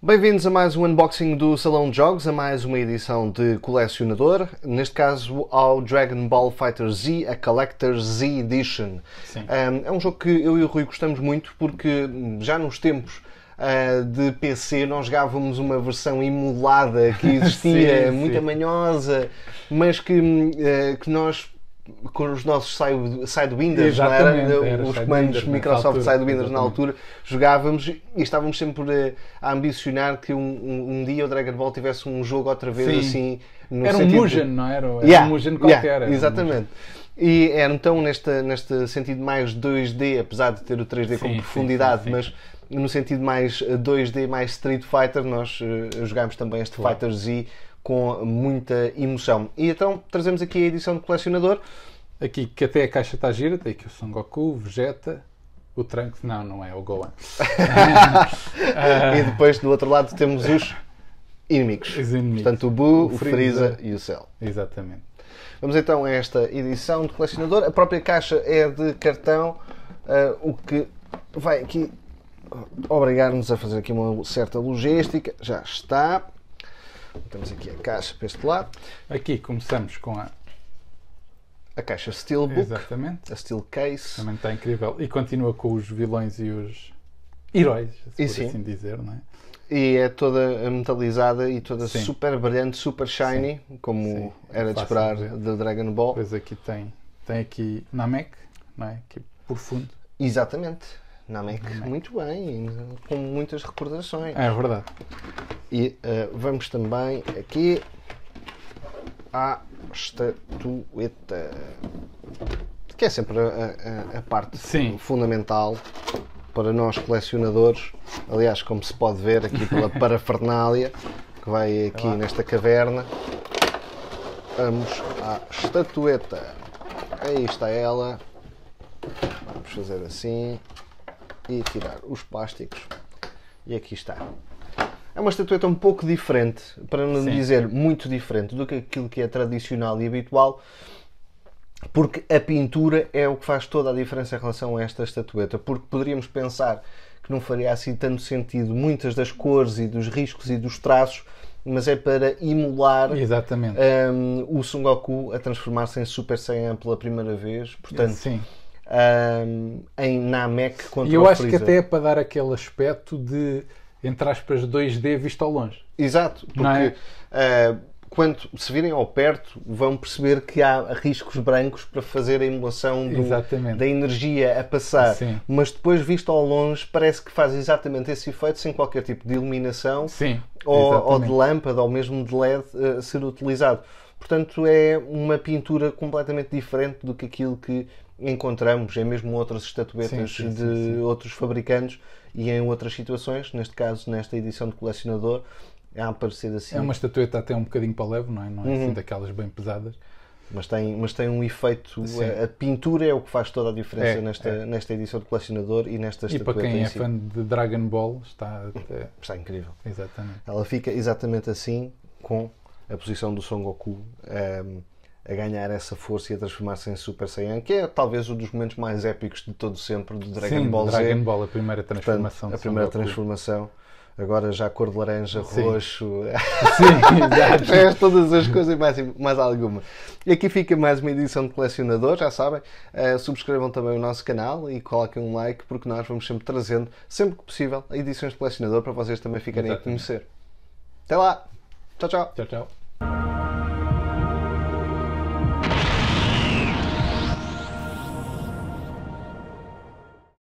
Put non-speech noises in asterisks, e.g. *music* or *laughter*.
Bem-vindos a mais um unboxing do Salão de Jogos, a mais uma edição de colecionador, neste caso ao Dragon Ball Fighter Z, a Collector's Z Edition. é um jogo que eu e o Rui gostamos muito porque já nos tempos ah, de PC nós jogávamos uma versão emulada que *laughs* existia, sim, muito manhosa, mas que, hum, ah, que nós com os nossos sidewinders, não era? era? Os comandos Microsoft sidewinders na altura, jogávamos e estávamos sempre a, a ambicionar que um, um, um, dia o Dragon Ball tivesse um jogo outra vez Sim. assim. era um Mugen, de... não era? Era yeah, um Mugen qualquer. Yeah, exatamente. E era então neste, neste sentido mais 2D, apesar de ter o 3D sim, como profundidade, sim, sim, mas no sentido mais 2D, eh, mais Street Fighter, nós eh, jogámos também este claro. Fighter Z com muita emoção. E então trazemos aqui a edição de colecionador. Aqui que até a caixa está gira, tem aqui o Son Goku, o Vegeta, o Trunks, não, não é o Gohan. *laughs* e depois do outro lado temos os inimigos. Os inimigos. Portanto, o Buu, o, o Freeza, e o Cell. Exatamente. Vamos então a esta edição de colecionador. A própria caixa é de cartão, uh, o que vai aqui obrigar-nos a fazer aqui uma certa logística. Já está. Temos aqui a caixa para este lado. Aqui começamos com a a caixa Steelbook, Exatamente. a Steel Case. Também está incrível. E continua com os vilões e os heróis, se e sim. assim dizer, não é? E é toda metalizada e toda sim. super brilhante, super shiny, sim. como era de esperar da Dragon Ball. Pois aqui tem, tem aqui Namek, não é? Aqui por fundo. Exatamente. Namek, muito bem, com muitas recordações. É verdade. E uh, vamos também aqui à estatueta, que é sempre a, a, a parte Sim. fundamental para nós colecionadores. Aliás, como se pode ver aqui pela *laughs* parafernália que vai aqui nesta caverna, vamos à estatueta. Aí está ela. Vamos fazer assim e tirar os plásticos. E aqui está. É uma estatueta um pouco diferente, para não Sim. dizer muito diferente do que aquilo que é tradicional e habitual, porque a pintura é o que faz toda a diferença em relação a esta estatueta. Porque poderíamos pensar que não faria assim tanto sentido muitas das cores e dos riscos e dos traços, mas é para imular um, o Sungoku a transformar-se em Super Saiyan pela primeira vez. Portanto, Sim um, em, na o contra E eu acho que até é para dar aquele aspecto de, entre aspas, 2D visto ao longe. Exato, é? porque ah, quando se virem ao perto vão perceber que há riscos brancos para fazer a emulação do, da energia a passar, Sim. mas depois visto ao longe parece que faz exatamente esse efeito sem qualquer tipo de iluminação Sim, ou, ou, de lâmpada ou mesmo de LED uh, ser utilizado. Portanto, é uma pintura completamente diferente do que aquilo que encontramos em mesmo outras estatuetas sim, sim, de sim, outros fabricantes e em outras situações, neste caso nesta edição de colecionador, a aparecer assim. É uma estatueta até um bocadinho para leve, não é? Não é assim uhum. assim daquelas bem pesadas. Mas tem, mas tem um efeito. A, a, pintura é o que faz toda a diferença é, nesta, é. nesta edição de colecionador e nesta E para quem é si. fã de Dragon Ball, está. Até... Está incrível. Exatamente. Ela fica exatamente assim, com a posição do Son Goku. Um, ehm, a ganhar essa força e a transformar-se em Super Saiyan, que é talvez um dos momentos mais épicos de todo sempre do Dragon Sim, Ball Dragon Z. Dragon Ball, a primeira transformação. Portanto, a primeira transformação. Agora já cor de laranja, Sim. roxo, *laughs* Sim, exato. *laughs* É, todas as coisas e mais, mais alguma. E aqui fica mais uma edição de colecionador, já sabem. Uh, subscrevam também o nosso canal e coloquem um like, porque nós vamos sempre trazendo, sempre que possível, edições de colecionador para vocês também ficarem a conhecer. Até lá! Tchau, tchau! Tchau, tchau!